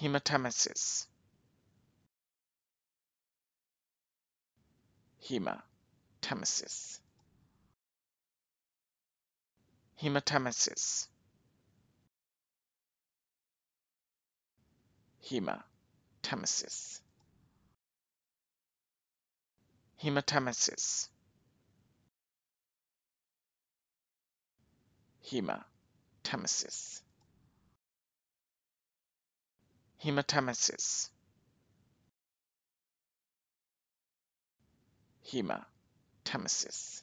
Hematemesis. Hematemesis. Hematemesis. Hematemesis. Hematemesis. Hematemesis. Hematemesis. Hematemesis.